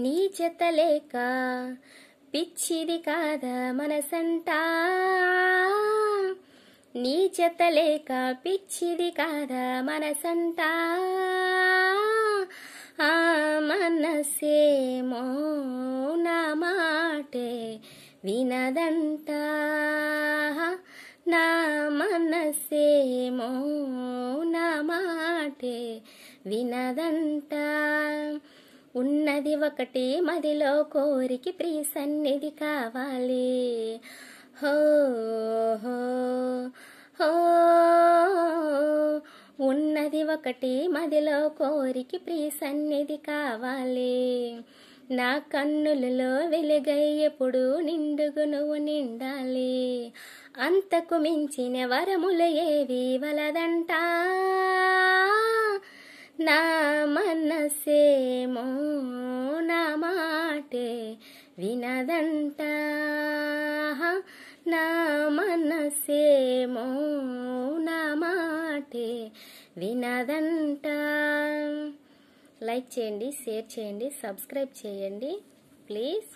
నీ చెత్త లేక పిచ్చిది కాదా మనసంటా నీ చెత్త లేక పిచ్చిది కాదా మనసంటా ఆ మనసేమో నా మాటే వినదంట నా మనసేమో నా మాటే వినదంట ఉన్నది ఒకటి మదిలో కోరికి ప్రియ సన్నిధి కావాలి హో హో ఉన్నది ఒకటి మదిలో కోరికి ప్రియ సన్నిధి కావాలి నా కన్నులలో వెలుగయ్యప్పుడు నిండుగు నువ్వు నిండాలి అంతకు మించిన వరములు ఏవి వలదంటా నా మనసేమో నా మాటే వినదంట నా మనసేమో నా మాటే వినదంట లైక్ చేయండి షేర్ చేయండి సబ్స్క్రైబ్ చేయండి ప్లీజ్